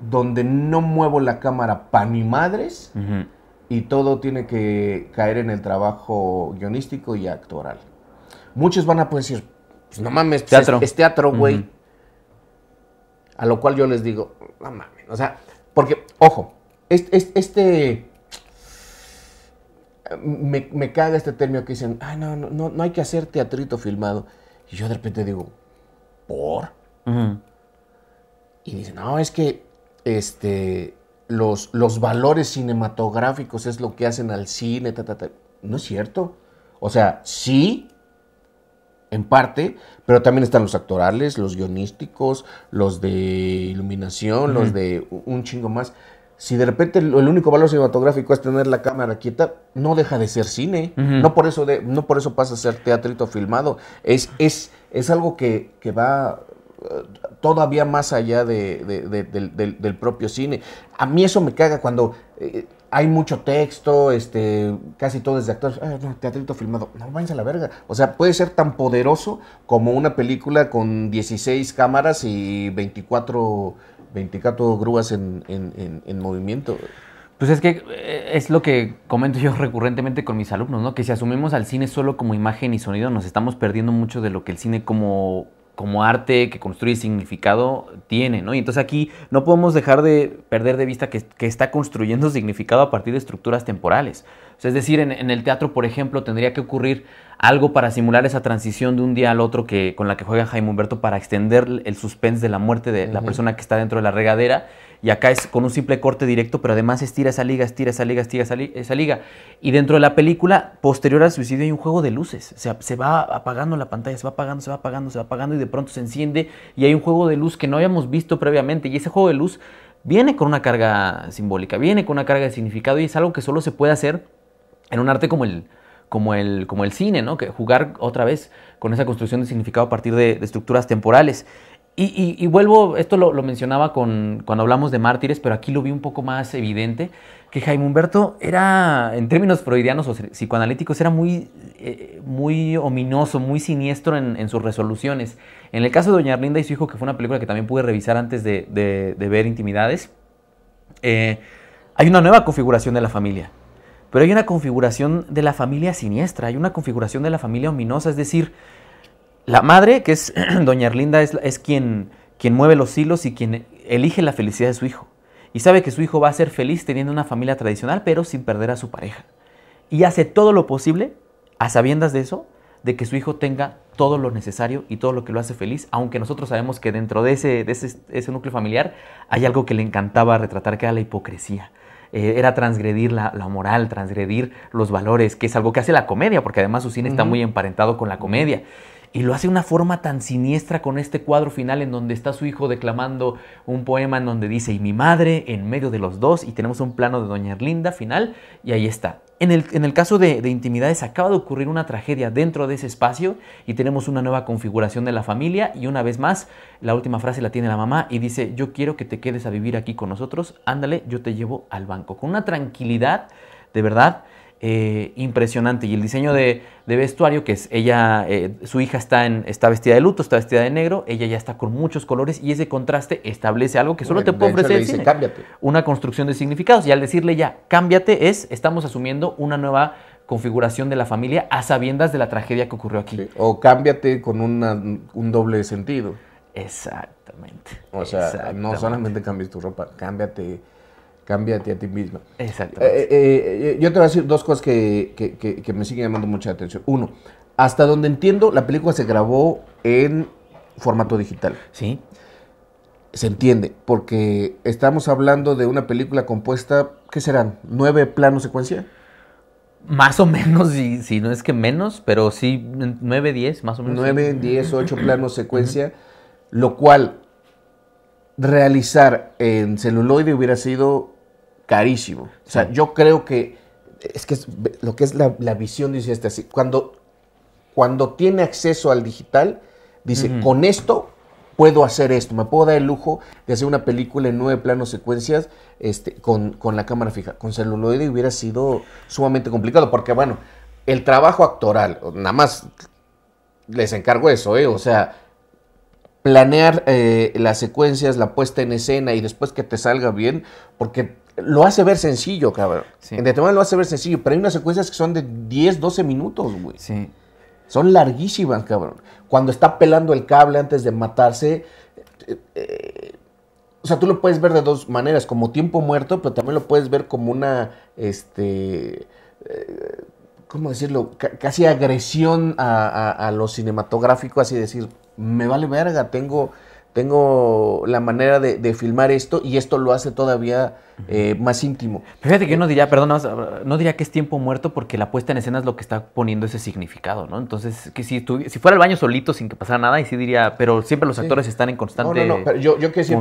donde no muevo la cámara pa' ni madres y todo tiene que caer en el trabajo guionístico y actoral. Muchos van a poder pues, decir, pues no mames, pues, teatro. Es, teatro, güey. A lo cual yo les digo, no mames. O sea, porque, ojo, este. este me, caga este término que dicen, ah no, no, no, hay que hacer teatrito filmado. Y yo de repente digo, ¿por? Y dicen, no, es que este, los, los valores cinematográficos es lo que hacen al cine, ta, ta, ta. No es cierto. O sea, sí, en parte, pero también están los actorales, los guionísticos, los de iluminación, los de un chingo más. Si de repente el, único valor cinematográfico es tener la cámara quieta, no deja de ser cine. no, por eso de, no por eso pasa a ser teatrito filmado. Es, es, es algo que, que va eh, todavía más allá del, del, propio cine. A mí eso me caga cuando eh, hay mucho texto, este, casi todo es de actores. Ah, no, teatrito filmado. No, váyanse a la verga. O sea, puede ser tan poderoso como una película con 16 cámaras y 24, 24 grúas en, en movimiento. Pues es que eh, es lo que comento yo recurrentemente con mis alumnos, ¿no? Que si asumimos al cine solo como imagen y sonido, nos estamos perdiendo mucho de lo que el cine como como arte que construye significado tiene, ¿no? Y entonces aquí no podemos dejar de perder de vista que, está construyendo significado a partir de estructuras temporales. es decir, en el teatro, por ejemplo, tendría que ocurrir algo para simular esa transición de un día al otro que, con la que juega Jaime Humberto para extender el suspense de la muerte de la persona que está dentro de la regadera. Y acá es con un simple corte directo, pero además estira esa liga, estira esa liga, estira esa, esa liga. Y dentro de la película, posterior al suicidio, hay un juego de luces. O se va apagando la pantalla, se va apagando, se va apagando, se va apagando y de pronto se enciende y hay un juego de luz que no habíamos visto previamente. Y ese juego de luz viene con una carga simbólica, viene con una carga de significado y es algo que solo se puede hacer en un arte como el, como el, como el cine, ¿no? Que jugar otra vez con esa construcción de significado a partir de, estructuras temporales. Y, vuelvo, esto lo, mencionaba con, cuando hablamos de mártires, pero aquí lo vi un poco más evidente, que Jaime Humberto era, en términos freudianos o psicoanalíticos, era muy, eh, muy ominoso, muy siniestro en, sus resoluciones. En el caso de Doña Arlinda y su hijo, que fue una película que también pude revisar antes de, ver Intimidades, eh, hay una nueva configuración de la familia. Pero hay una configuración de la familia siniestra, hay una configuración de la familia ominosa, es decir, la madre, que es doña Erlinda, es, quien, quien mueve los hilos y quien elige la felicidad de su hijo. Y sabe que su hijo va a ser feliz teniendo una familia tradicional, pero sin perder a su pareja. Y hace todo lo posible, a sabiendas de eso, de que su hijo tenga todo lo necesario y todo lo que lo hace feliz, aunque nosotros sabemos que dentro de ese, ese núcleo familiar hay algo que le encantaba retratar, que era la hipocresía. Eh, era transgredir la, moral, transgredir los valores, que es algo que hace la comedia, porque además su cine está muy emparentado con la comedia. Y lo hace de una forma tan siniestra con este cuadro final en donde está su hijo declamando un poema en donde dice, y mi madre en medio de los dos, y tenemos un plano de Doña Erlinda final, y ahí está. En el, caso de, de, intimidades acaba de ocurrir una tragedia dentro de ese espacio y tenemos una nueva configuración de la familia y una vez más la última frase la tiene la mamá y dice yo quiero que te quedes a vivir aquí con nosotros, ándale, yo te llevo al banco. Con una tranquilidad de verdad eh, impresionante. Y el diseño de, vestuario, que es ella, eh, su hija está, en, está vestida de luto, está vestida de negro, ella ya está con muchos colores y ese contraste establece algo que solo te puede ofrecer Una construcción de significados. Y al decirle ya, cámbiate, es, estamos asumiendo una nueva configuración de la familia a sabiendas de la tragedia que ocurrió aquí. O cámbiate con un doble sentido. Exactamente. O sea, no solamente cambies tu ropa, cámbiate Cámbiate a ti misma. Exacto. Eh, eh, eh, yo te voy a decir dos cosas que, me siguen llamando mucha atención. Uno, hasta donde entiendo, la película se grabó en formato digital. Sí. Se entiende, porque estamos hablando de una película compuesta, ¿qué serán? ¿Nueve planos secuencia? Más o menos, si, si no es que menos, pero sí, nueve, diez, más o menos. Nueve, diez, ocho planos secuencia, lo cual realizar en celuloide hubiera sido carísimo. O sea, yo creo que es que es, lo que es la, visión dice este así. Cuando, cuando tiene acceso al digital, dice, con esto puedo hacer esto, me puedo dar el lujo de hacer una película en nueve planos secuencias este, con, la cámara fija. Con celuloide hubiera sido sumamente complicado, porque bueno, el trabajo actoral, nada más les encargo eso, ¿eh? o sea, planear eh, las secuencias, la puesta en escena y después que te salga bien, porque lo hace ver sencillo, cabrón. En Determinado lo hace ver sencillo, pero hay unas secuencias que son de 10, 12 minutos, güey. Sí. Son larguísimas, cabrón. Cuando está pelando el cable antes de matarse. Eh, eh, o sea, tú lo puedes ver de dos maneras, como tiempo muerto, pero también lo puedes ver como una, este, eh, ¿cómo decirlo? casi agresión a, a lo cinematográfico, así decir, me vale verga, tengo, tengo la manera de, filmar esto y esto lo hace todavía eh, más íntimo. Fíjate que yo no diría, perdón, no diría que es tiempo muerto porque la puesta en escena es lo que está poniendo ese significado, ¿no? Entonces, que si, si fuera al baño solito sin que pasara nada, y sí diría, pero siempre los actores están en constante. No, pero yo, yo quiero decir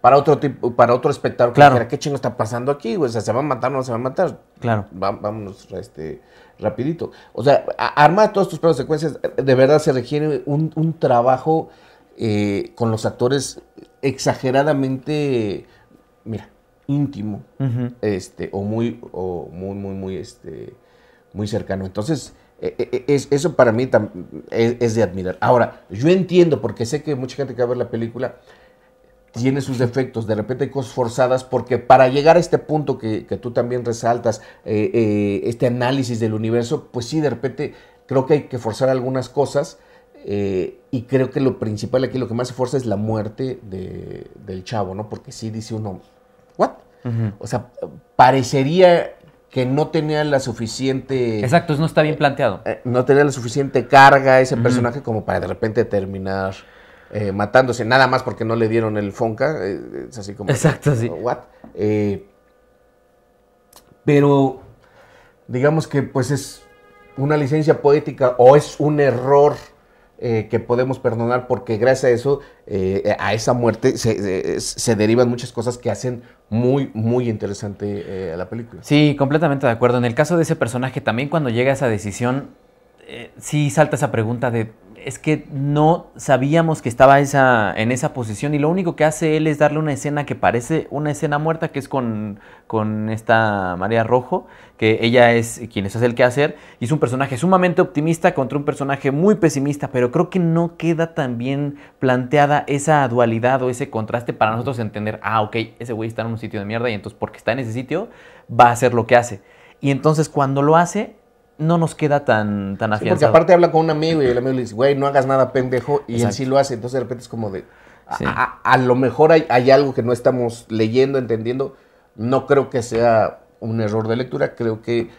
para, otro tipo, para otro espectador claro. ¿qué chingo está pasando aquí? O sea, ¿se van a matar o no se van a matar? Claro. Va, vámonos, este rapidito. O sea, armar todos tus planos secuencias de verdad se requiere un trabajo eh, con los actores exageradamente, mira, íntimo, este, o muy, o muy, muy, muy, este, muy cercano. Entonces, eh, eh, eso para mí es, de admirar. Ahora, yo entiendo, porque sé que mucha gente que va a ver la película tiene sus defectos, de repente hay cosas forzadas, porque para llegar a este punto que, tú también resaltas, este análisis del universo, pues sí, de repente creo que hay que forzar algunas cosas, eh, y creo que lo principal aquí, lo que más se fuerza es la muerte del chavo, ¿no? Porque sí dice uno, ¿what? O sea, parecería que no tenía la suficiente... Exacto, no está bien planteado. Eh, no tenía la suficiente carga ese personaje como para de repente terminar eh, matándose, nada más porque no le dieron el Fonca, es así como... Exacto, sí. Oh, ¿What? pero, digamos que pues es una licencia poética o es un error eh, que podemos perdonar porque gracias a eso, eh, a esa muerte, se, derivan muchas cosas que hacen muy, muy interesante a eh, la película. Sí, completamente de acuerdo. En el caso de ese personaje, también cuando llega a esa decisión, sí salta esa pregunta de es que no sabíamos que estaba esa, en esa posición y lo único que hace él es darle una escena que parece una escena muerta, que es con, con esta María Rojo, que ella es quien es hace el hacer y es un personaje sumamente optimista contra un personaje muy pesimista, pero creo que no queda tan bien planteada esa dualidad o ese contraste para nosotros entender, ah, ok, ese güey está en un sitio de mierda y entonces porque está en ese sitio va a hacer lo que hace. Y entonces cuando lo hace, no nos queda tan, tan afianzado. porque aparte habla con un amigo y el amigo le dice, güey, no hagas nada pendejo, y así él sí lo hace. Entonces de repente es como de, a, lo mejor hay, hay, algo que no estamos leyendo, entendiendo. No creo que sea un error de lectura, creo que...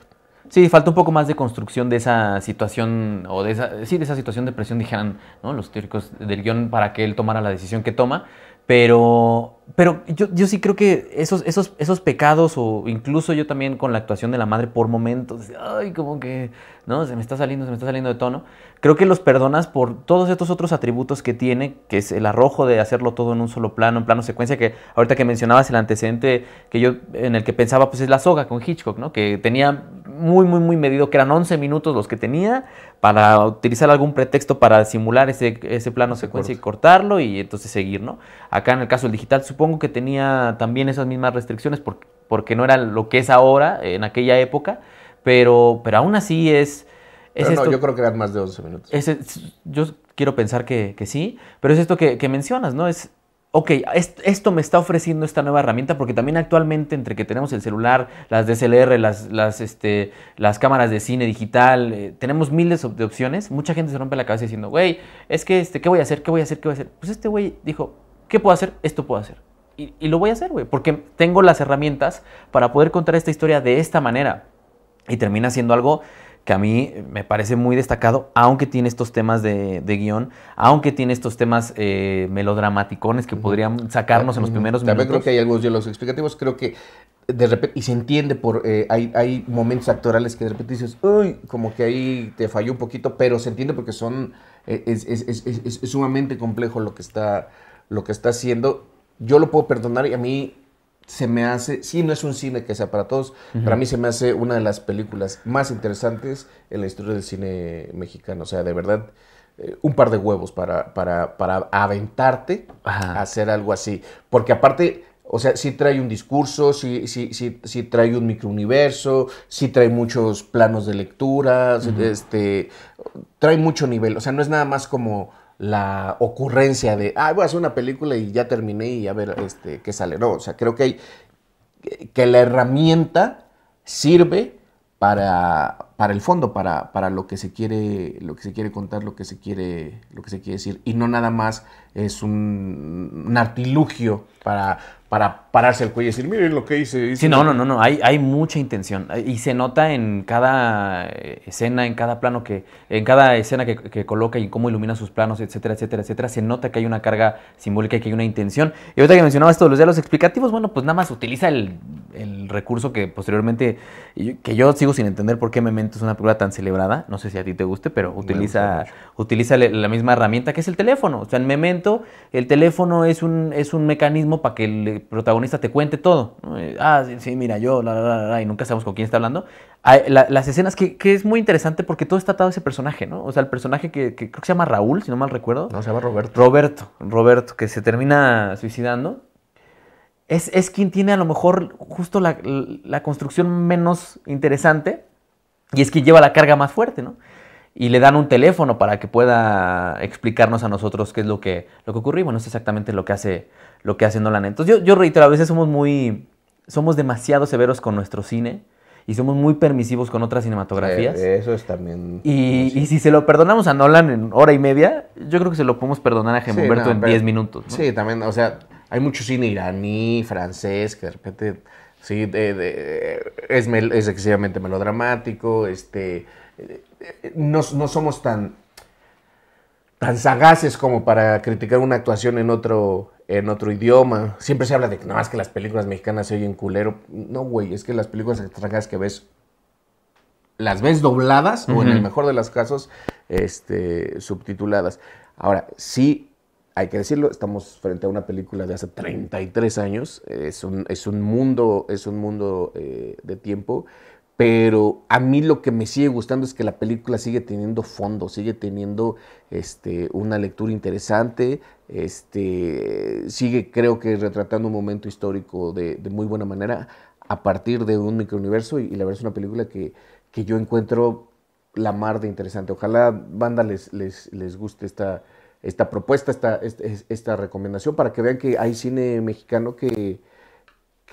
Sí, falta un poco más de construcción de esa situación, o de esa, sí, de esa situación de presión, dijeran ¿no? los teóricos del guión para que él tomara la decisión que toma pero, pero yo, yo sí creo que esos, esos, esos pecados, o incluso yo también con la actuación de la madre por momentos, ay, como que, no, se me está saliendo, se me está saliendo de tono, creo que los perdonas por todos estos otros atributos que tiene, que es el arrojo de hacerlo todo en un solo plano, en plano secuencia, que ahorita que mencionabas el antecedente que yo, en el que pensaba, pues es la soga con Hitchcock, ¿no? Que tenía muy, muy, muy medido, que eran 11 minutos los que tenía, para utilizar algún pretexto para simular ese, plano secuencia y cortarlo y entonces seguir, ¿no? Acá en el caso del digital supongo que tenía también esas mismas restricciones porque, no era lo que es ahora, en aquella época, pero, pero aún así es... no, yo creo que eran más de 11 minutos. yo quiero pensar que, que sí, pero es esto que, que mencionas, ¿no? Es ok, esto me está ofreciendo esta nueva herramienta, porque también actualmente entre que tenemos el celular, las DSLR, las, este, las cámaras de cine digital, eh, tenemos miles de opciones, mucha gente se rompe la cabeza diciendo, güey, es que, este, ¿qué voy a hacer? ¿Qué voy a hacer? ¿Qué voy a hacer? Pues este güey dijo, ¿qué puedo hacer? Esto puedo hacer. Y, y lo voy a hacer, güey, porque tengo las herramientas para poder contar esta historia de esta manera. Y termina siendo algo que a mí me parece muy destacado, aunque tiene estos temas de, guión, aunque tiene estos temas eh, melodramaticones que podrían sacarnos en los primeros minutos. También creo que hay algunos de los explicativos, creo que de repente, y se entiende por, eh, hay, momentos actorales que de repente dices, uy, como que ahí te falló un poquito, pero se entiende porque son, eh, es, sumamente complejo lo que está, lo que está haciendo. Yo lo puedo perdonar y a mí se me hace, sí, no es un cine que sea para todos, para mí se me hace una de las películas más interesantes en la historia del cine mexicano. O sea, de verdad, eh, un par de huevos para, para, para aventarte a hacer algo así. Porque aparte, o sea, sí trae un discurso, sí, sí, trae un microuniverso, sí trae muchos planos de lectura, este, trae mucho nivel. O sea, no es nada más como la ocurrencia de, ah, voy a hacer una película y ya terminé y a ver este, qué sale. No, o sea, creo que hay, que la herramienta sirve para, para el fondo, para, para, lo, que se quiere, lo que se quiere contar, lo que se quiere, lo que se quiere decir, y no nada más es un, artilugio para, para pararse el cuello y decir, miren lo que hice. sí, no, no, no, no, hay, hay mucha intención. Y se nota en cada eh, escena, en cada plano que, en cada escena que, coloca y cómo ilumina sus planos, etcétera, etcétera, etcétera. Se nota que hay una carga simbólica y que hay una intención. Y ahorita que mencionaba esto de los explicativos, bueno, pues nada más utiliza el, el recurso que posteriormente, que yo sigo sin entender por qué Memento es una película tan celebrada. No sé si a ti te guste, pero utiliza, utiliza la misma herramienta que es el teléfono. O sea, en Memento el teléfono es un, es un mecanismo para que el eh, protagonista te cuente todo. Eh, ah, sí, mira, yo, la, la, la, y nunca sabemos con quién está hablando. las escenas, que, es muy interesante porque todo está atado a ese personaje, ¿no? O sea, el personaje que, que creo que se llama Raúl, si no mal recuerdo. No, se llama Roberto. Roberto, Roberto, que se termina suicidando. Es, es, quien tiene a lo mejor justo la, la, construcción menos interesante y es quien lleva la carga más fuerte, ¿no? y le dan un teléfono para que pueda explicarnos a nosotros qué es lo que, lo que ocurrió. Bueno, es exactamente lo que hace, lo que hace Nolan. Entonces yo, yo reitero, a veces somos muy, somos demasiado severos con nuestro cine y somos muy permisivos con otras cinematografías. eso es también. Y, si se lo perdonamos a Nolan en hora y media, yo creo que se lo podemos perdonar a Gemberto en diez minutos. Sí, también, o sea, hay mucho cine iraní, francés, que de repente sí es, es excesivamente melodramático, este no, somos tan, tan sagaces como para criticar una actuación en otro, en otro idioma. Siempre se habla de que nada más que las películas mexicanas se oyen culero. No, güey, es que las películas extranjeras que ves, las ves dobladas o en el mejor de los casos, este, subtituladas. Ahora, sí, hay que decirlo, estamos frente a una película de hace 33 años. Es un, es un mundo, es un mundo eh, de tiempo pero a mí lo que me sigue gustando es que la película sigue teniendo fondo, sigue teniendo este, una lectura interesante, este, sigue creo que retratando un momento histórico de, muy buena manera a partir de un microuniverso y, la verdad es una película que, yo encuentro la mar de interesante. Ojalá banda les, les, les guste esta, esta propuesta, esta, este, esta recomendación para que vean que hay cine mexicano que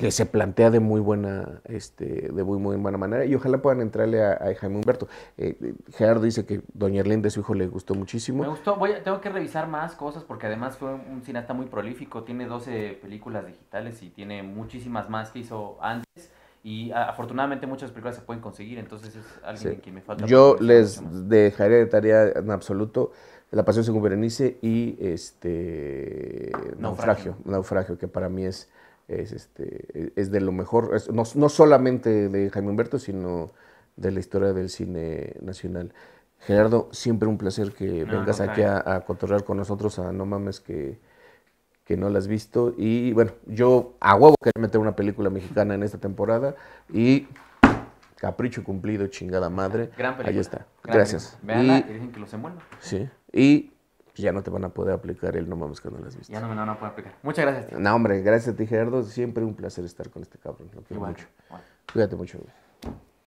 que se plantea de muy buena, este, de muy, muy buena manera y ojalá puedan entrarle a, Jaime Humberto. Eh, eh, Gerardo dice que Doña Erlinda, su hijo, le gustó muchísimo. Me gustó, Voy a, tengo que revisar más cosas porque además fue un cineasta muy prolífico, tiene 12 películas digitales y tiene muchísimas más que hizo antes y afortunadamente muchas películas se pueden conseguir, entonces es alguien en que me falta. Yo les dejaré de tarea en absoluto La Pasión según Berenice y este Naufragio, Naufragio que para mí es es, este, es de lo mejor, no, solamente de Jaime Humberto, sino de la historia del cine nacional. Gerardo, siempre un placer que vengas aquí a, a, con nosotros a No Mames que, que no la has visto. Y bueno, yo a huevo quería meter una película mexicana en esta temporada y capricho cumplido, chingada madre. Gran película. Ahí está. Gracias. Veanla y, que los envuelva. Sí. Y ya no te van a poder aplicar él no mames que las vistas Ya no me lo van a poder aplicar. Muchas gracias. No, hombre, gracias a ti, Gerardo. Siempre un placer estar con este cabrón. Lo quiero mucho. Cuídate mucho,